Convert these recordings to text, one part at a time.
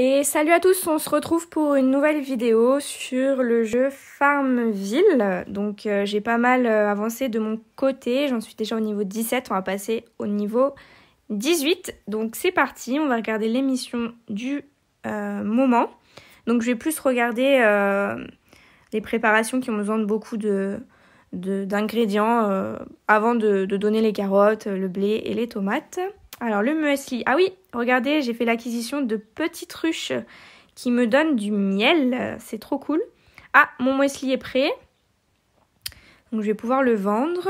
Et salut à tous, on se retrouve pour une nouvelle vidéo sur le jeu Farmville. Donc euh, j'ai pas mal euh, avancé de mon côté, j'en suis déjà au niveau 17, on va passer au niveau 18. Donc c'est parti, on va regarder l'émission du euh, moment. Donc je vais plus regarder les préparations qui ont besoin de beaucoup d'ingrédients avant de donner les carottes, le blé et les tomates. Alors le muesli. Ah oui, regardez, j'ai fait l'acquisition de petites ruches qui me donnent du miel. C'est trop cool. Ah, mon muesli est prêt. Donc je vais pouvoir le vendre.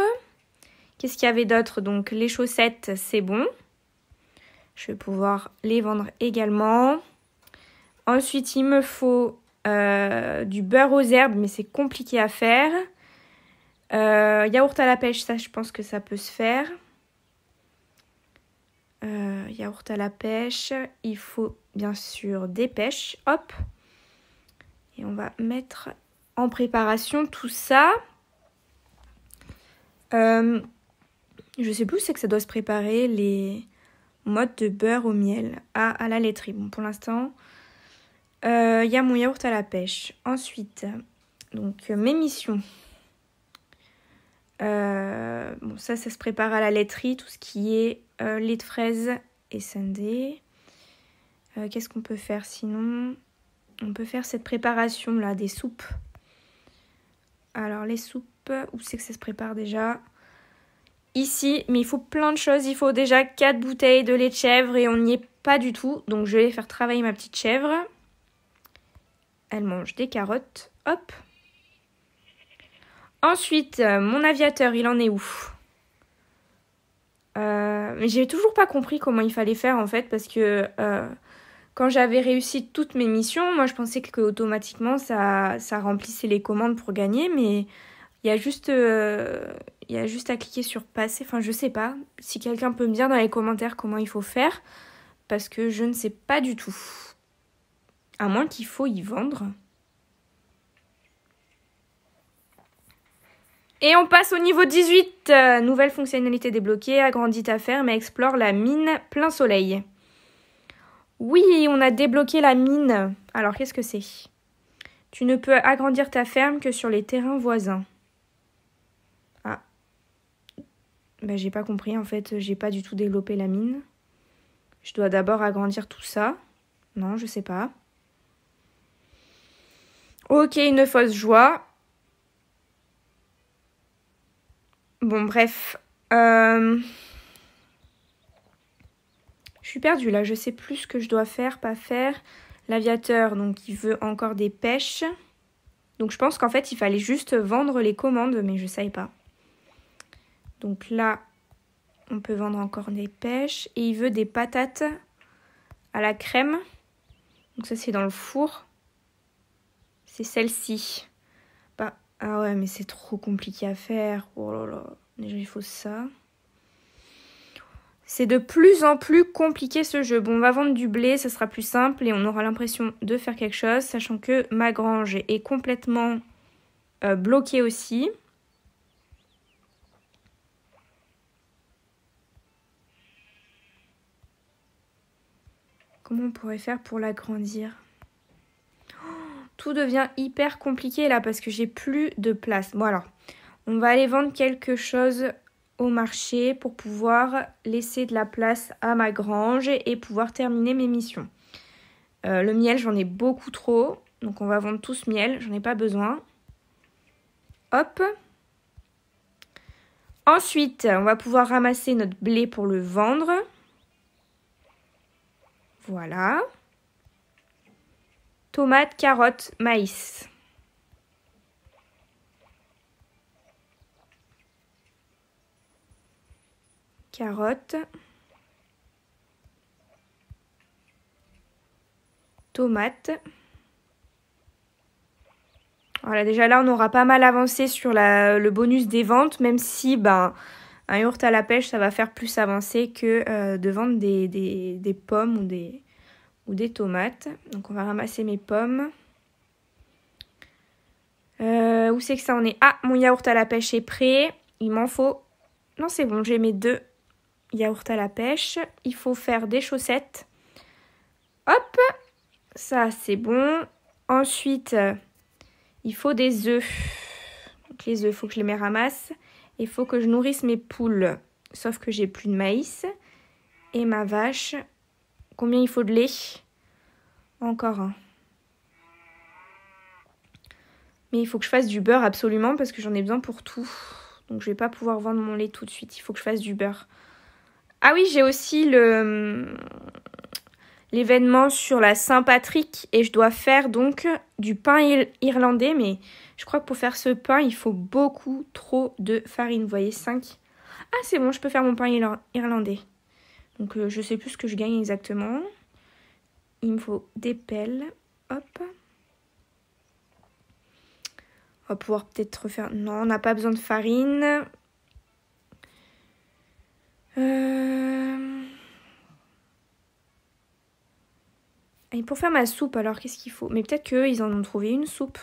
Qu'est-ce qu'il y avait d'autre Donc les chaussettes, c'est bon. Je vais pouvoir les vendre également. Ensuite, il me faut euh, du beurre aux herbes, mais c'est compliqué à faire. Euh, yaourt à la pêche, ça je pense que ça peut se faire. Euh, yaourt à la pêche. Il faut bien sûr des pêches. Hop. Et on va mettre en préparation tout ça. Euh, je sais plus où c'est que ça doit se préparer les modes de beurre au miel ah, à, la laiterie. Bon, pour l'instant, euh, il y a mon yaourt à la pêche. Ensuite, donc mes missions. Euh, bon, ça, ça se prépare à la laiterie, tout ce qui est euh, lait de fraise et sundae. Euh, qu'est-ce qu'on peut faire sinon On peut faire cette préparation-là, des soupes. Alors, les soupes, où c'est que ça se prépare déjà Ici, mais il faut plein de choses. Il faut déjà 4 bouteilles de lait de chèvre et on n'y est pas du tout. Donc, je vais faire travailler ma petite chèvre. Elle mange des carottes. Hop Ensuite, euh, mon aviateur, il en est où euh, mais j'ai toujours pas compris comment il fallait faire en fait parce que euh, quand j'avais réussi toutes mes missions, moi je pensais que automatiquement ça, ça remplissait les commandes pour gagner, mais il y a juste, il y a juste à cliquer sur passer. Enfin, je sais pas. Si quelqu'un peut me dire dans les commentaires comment il faut faire, parce que je ne sais pas du tout. À moins qu'il faut y vendre. Et on passe au niveau 18, euh, nouvelle fonctionnalité débloquée, agrandit ta ferme et explore la mine plein soleil. Oui, on a débloqué la mine. Alors qu'est-ce que c'est Tu ne peux agrandir ta ferme que sur les terrains voisins. Ah. Ben j'ai pas compris en fait, j'ai pas du tout développé la mine. Je dois d'abord agrandir tout ça. Non, je sais pas. Ok, une fausse joie. Bon, bref. Euh, je suis perdue là, je sais plus ce que je dois faire, pas faire. L'aviateur, donc il veut encore des pêches. Donc je pense qu'en fait il fallait juste vendre les commandes, mais je ne sais pas. Donc là, on peut vendre encore des pêches. Et il veut des patates à la crème. Donc ça c'est dans le four. C'est celle-ci. Ah ouais, mais c'est trop compliqué à faire. Oh là là. Déjà, il faut ça. C'est de plus en plus compliqué ce jeu. Bon, on va vendre du blé, ça sera plus simple et on aura l'impression de faire quelque chose, sachant que ma grange est complètement euh, bloquée aussi. Comment on pourrait faire pour l'agrandir tout devient hyper compliqué là parce que j'ai plus de place. Bon alors, on va aller vendre quelque chose au marché pour pouvoir laisser de la place à ma grange et pouvoir terminer mes missions. Euh, le miel, j'en ai beaucoup trop, donc on va vendre tout ce miel, j'en ai pas besoin. Hop. Ensuite, on va pouvoir ramasser notre blé pour le vendre. Voilà tomates, carottes, maïs. Carottes. Tomates. Voilà, déjà là, on aura pas mal avancé sur le bonus des ventes, même si ben, un yaourt à la pêche, ça va faire plus avancer que euh, de vendre des, des pommes ou des, ou des tomates. Donc on va ramasser mes pommes. Euh, où c'est que ça en est Ah, mon yaourt à la pêche est prêt. Il m'en faut... Non, c'est bon, j'ai mes deux yaourts à la pêche. Il faut faire des chaussettes. Hop Ça, c'est bon. Ensuite, il faut des œufs. Donc les œufs, il faut que je les ramasse. il faut que je nourrisse mes poules. Sauf que j'ai plus de maïs. Et ma vache, Combien il faut de lait Encore un. Mais il faut que je fasse du beurre absolument parce que j'en ai besoin pour tout. Donc je vais pas pouvoir vendre mon lait tout de suite. Il faut que je fasse du beurre. Ah oui, j'ai aussi hum, l'événement sur la Saint-Patrick et je dois faire donc du pain irlandais. Mais je crois que pour faire ce pain, il faut beaucoup trop de farine. Vous voyez, 5. Ah c'est bon, je peux faire mon pain irlandais. Donc euh, je sais plus ce que je gagne exactement. Il me faut des pelles. Hop. On va pouvoir peut-être refaire... Non, on n'a pas besoin de farine. Euh. Et pour faire ma soupe, alors, qu'est-ce qu'il faut Mais peut-être ils en ont trouvé une soupe.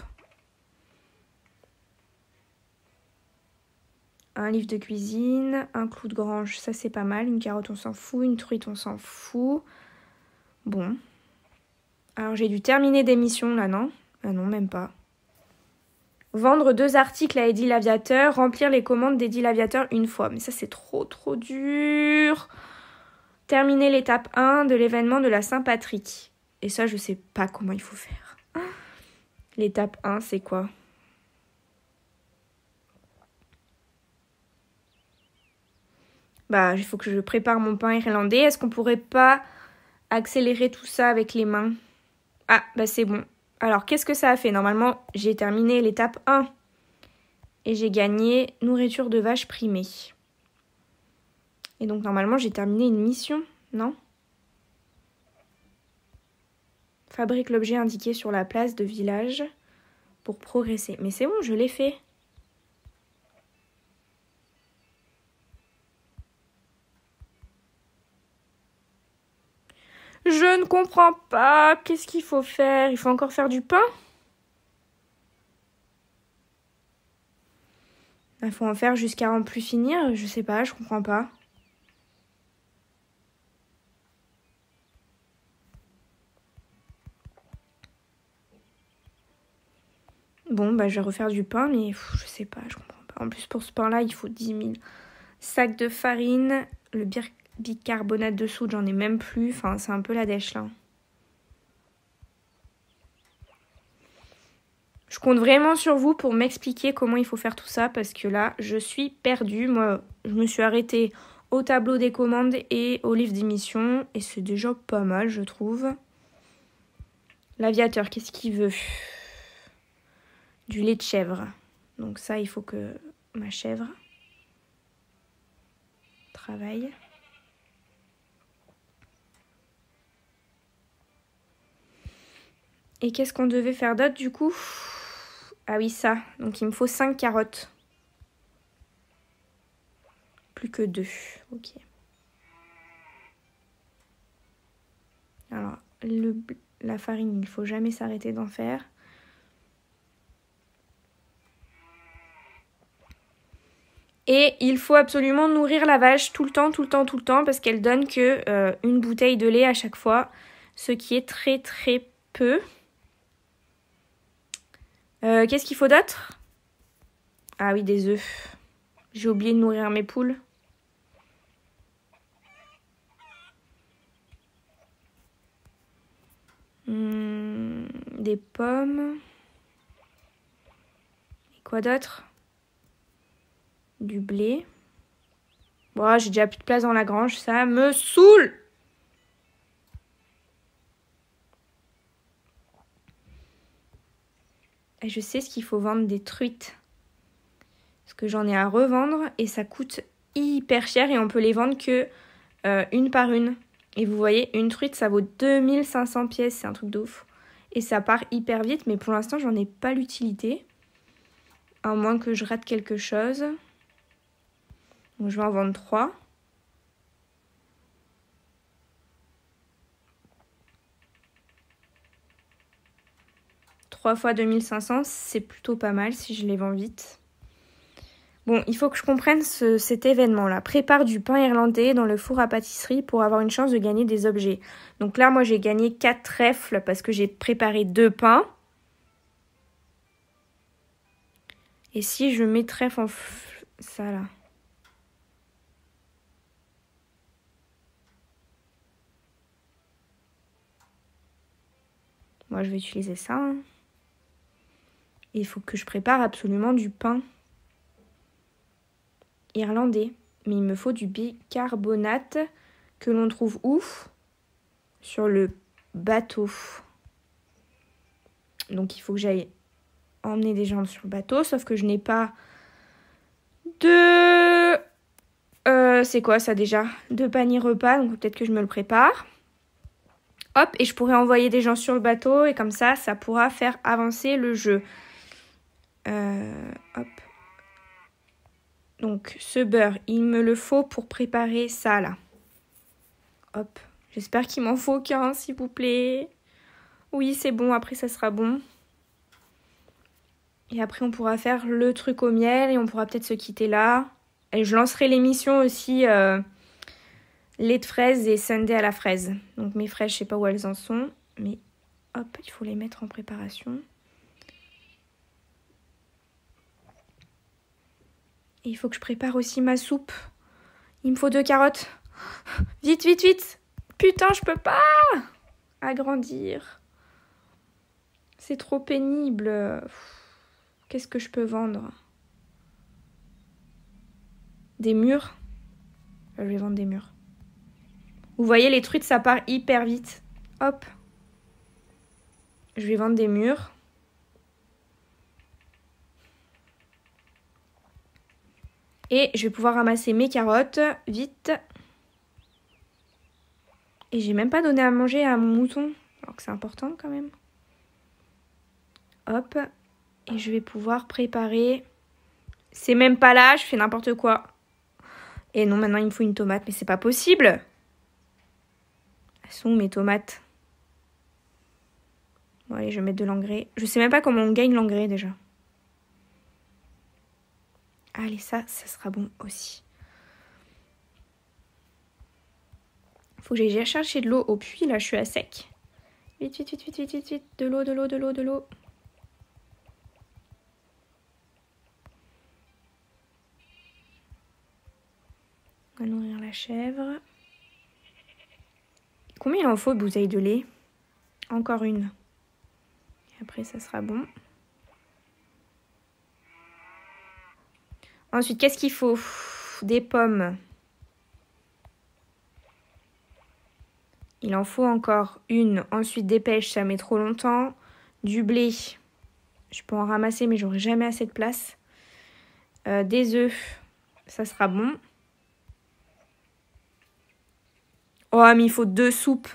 un livre de cuisine, un clou de grange, ça c'est pas mal, une carotte on s'en fout, une truite on s'en fout. Bon. Alors j'ai dû terminer des missions là, non Ah non, même pas. Vendre deux articles à Eddie l'Aviateur, remplir les commandes d'Eddie l'Aviateur une fois. Mais ça c'est trop trop dur. Terminer l'étape 1 de l'événement de la Saint-Patrick. Et ça je sais pas comment il faut faire. L'étape 1 c'est quoi bah, il faut que je prépare mon pain irlandais. Est-ce qu'on pourrait pas accélérer tout ça avec les mains Ah, bah c'est bon. Alors, qu'est-ce que ça a fait Normalement, j'ai terminé l'étape 1 et j'ai gagné nourriture de vache primée. Et donc, normalement, j'ai terminé une mission, non Fabrique l'objet indiqué sur la place de village pour progresser. Mais c'est bon, je l'ai fait. Je ne comprends pas. Qu'est-ce qu'il faut faire Il faut encore faire du pain Il faut en faire jusqu'à en plus finir. Je sais pas, je comprends pas. Bon, bah je vais refaire du pain, mais je je sais pas, je comprends pas. En plus, pour ce pain-là, il faut 10 000 sacs de farine, le birk bicarbonate de soude, j'en ai même plus. Enfin, c'est un peu la dèche là. Je compte vraiment sur vous pour m'expliquer comment il faut faire tout ça parce que là, je suis perdue. Moi, je me suis arrêtée au tableau des commandes et au livre d'émission et c'est déjà pas mal, je trouve. L'aviateur, qu'est-ce qu'il veut Du lait de chèvre. Donc ça, il faut que ma chèvre travaille. Et qu'est-ce qu'on devait faire d'autre du coup Ah oui, ça. Donc il me faut 5 carottes. Plus que 2. Ok. Alors, la farine, il faut jamais s'arrêter d'en faire. Et il faut absolument nourrir la vache tout le temps, tout le temps, tout le temps, parce qu'elle donne que euh, une bouteille de lait à chaque fois, ce qui est très très peu. Euh, qu'est-ce qu'il faut d'autre Ah oui, des œufs. J'ai oublié de nourrir mes poules. Hmm, des pommes. Et quoi d'autre Du blé. Bon, j'ai déjà plus de place dans la grange, ça me saoule je sais ce qu'il faut vendre des truites. Parce que j'en ai à revendre et ça coûte hyper cher et on peut les vendre que euh, une par une. Et vous voyez, une truite, ça vaut 2500 pièces, c'est un truc de ouf. Et ça part hyper vite, mais pour l'instant, j'en ai pas l'utilité. À moins que je rate quelque chose. Donc je vais en vendre trois. 3 fois 2500, c'est plutôt pas mal si je les vends vite. Bon, il faut que je comprenne cet événement-là. Prépare du pain irlandais dans le four à pâtisserie pour avoir une chance de gagner des objets. Donc là, moi, j'ai gagné 4 trèfles parce que j'ai préparé 2 pains. Et si je mets trèfle en... ça là Moi, je vais utiliser ça. Hein il faut que je prépare absolument du pain irlandais. Mais il me faut du bicarbonate que l'on trouve ouf Sur le bateau. Donc il faut que j'aille emmener des gens sur le bateau, sauf que je n'ai pas de... Euh, c'est quoi ça déjà De panier repas, donc peut-être que je me le prépare. Hop, et je pourrais envoyer des gens sur le bateau, et comme ça, ça pourra faire avancer le jeu. Euh, Donc ce beurre, il me le faut pour préparer ça là. Hop. J'espère qu'il m'en faut qu'un, s'il vous plaît. Oui, c'est bon, après ça sera bon. Et après, on pourra faire le truc au miel et on pourra peut-être se quitter là. Et je lancerai l'émission aussi euh, lait de fraise et Sunday à la fraise. Donc mes fraises, je sais pas où elles en sont, mais hop, il faut les mettre en préparation. il faut que je prépare aussi ma soupe. Il me faut deux carottes. Vite, vite, vite Putain, je peux pas Agrandir. C'est trop pénible. Qu'est-ce que je peux vendre Des murs Je vais vendre des murs. Vous voyez, les truites, ça part hyper vite. Hop. Je vais vendre des murs. Et je vais pouvoir ramasser mes carottes vite. Et j'ai même pas donné à manger à mon mouton. Alors que c'est important quand même. Hop. Et je vais pouvoir préparer. C'est même pas là, je fais n'importe quoi. Et non, maintenant il me faut une tomate, mais c'est pas possible. Elles sont mes tomates Bon allez, je vais mettre de l'engrais. Je sais même pas comment on gagne l'engrais déjà allez ça, ça sera bon aussi. Faut que j'aille chercher de l'eau au puits, là je suis à sec. Vite, vite, vite, vite, vite, vite, De l'eau, de l'eau, de l'eau, de l'eau. On va nourrir la chèvre. Combien il en faut de bouteilles de lait Encore une. Et après, ça sera bon. Ensuite, qu'est-ce qu'il faut Des pommes. Il en faut encore une. Ensuite, des pêches, ça met trop longtemps. Du blé. Je peux en ramasser, mais j'aurai jamais assez de place. Euh, des œufs. Ça sera bon. Oh, mais il faut deux soupes.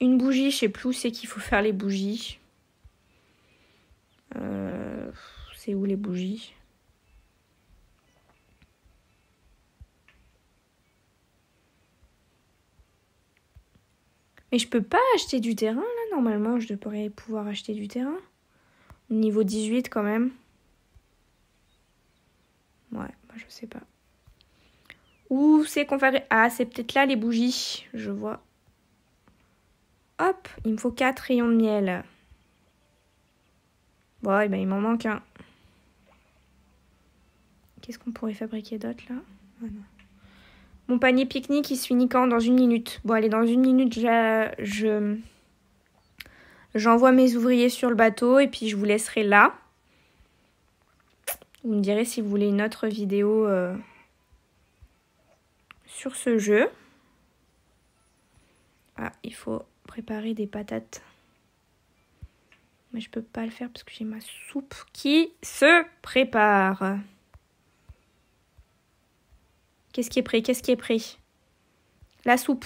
Une bougie, je sais plus où c'est qu'il faut faire les bougies. Euh, c'est où les bougies Mais je peux pas acheter du terrain là, normalement je devrais pouvoir acheter du terrain. Niveau 18 quand même. Ouais, moi, bah, je sais pas. Où c'est qu'on fait... Ah, c'est peut-être là les bougies, je vois. Hop, il me faut 4 rayons de miel. Ouais, eh ben, il m'en manque un. Qu'est-ce qu'on pourrait fabriquer d'autre là ah, non. Mon panier pique-nique, il se finit quand Dans une minute. Bon, allez, dans une minute, je j'envoie mes ouvriers sur le bateau et puis je vous laisserai là. Vous me direz si vous voulez une autre vidéo euh, sur ce jeu. Ah, il faut préparer des patates. Mais je peux pas le faire parce que j'ai ma soupe qui se prépare. Qu'est-ce qui est prêt, Qu'est-ce qui est pris La soupe.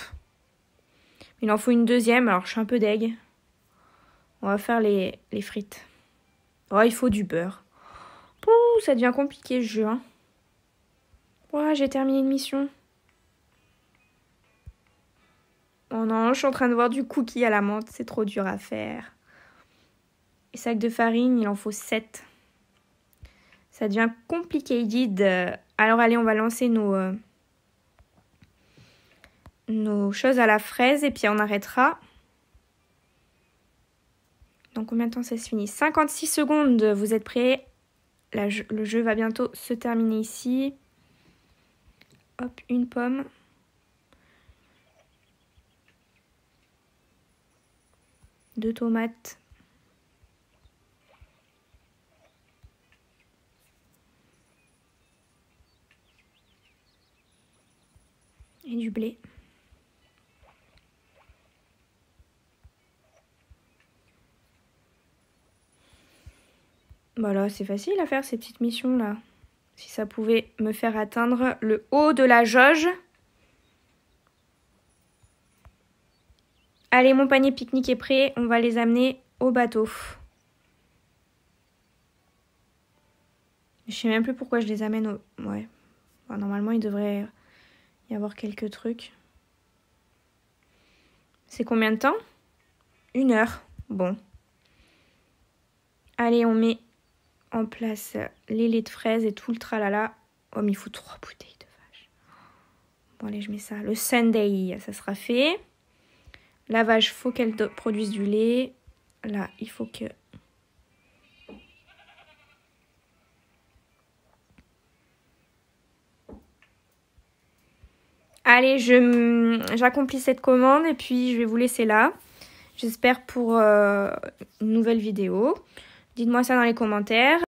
Il en faut une deuxième, alors je suis un peu deg. On va faire les, les frites. Oh, il faut du beurre. Pouh, ça devient compliqué ce jeu. Oh, j'ai terminé une mission. Oh non, je suis en train de voir du cookie à la menthe, c'est trop dur à faire. Et sac de farine, il en faut 7. Ça devient compliqué, alors allez, on va lancer nos, euh, nos choses à la fraise et puis on arrêtera. Dans combien de temps ça se finit 56 secondes, vous êtes prêts Le jeu va bientôt se terminer ici. Hop, une pomme. Deux tomates. du blé. Voilà, c'est facile à faire ces petites missions-là. Si ça pouvait me faire atteindre le haut de la jauge. Allez, mon panier pique-nique est prêt. On va les amener au bateau. Je sais même plus pourquoi je les amène au... Ouais. normalement, ils devraient y avoir quelques trucs. C'est combien de temps Une heure. Bon. Allez, on met en place les laits de fraises et tout le tralala. Oh, mais il faut trois bouteilles de vache. Bon, allez, je mets ça. Le Sunday, ça sera fait. La vache, faut qu'elle produise du lait. Là, il faut que Allez, j'accomplis cette commande et puis je vais vous laisser là. J'espère pour euh, une nouvelle vidéo. Dites-moi ça dans les commentaires.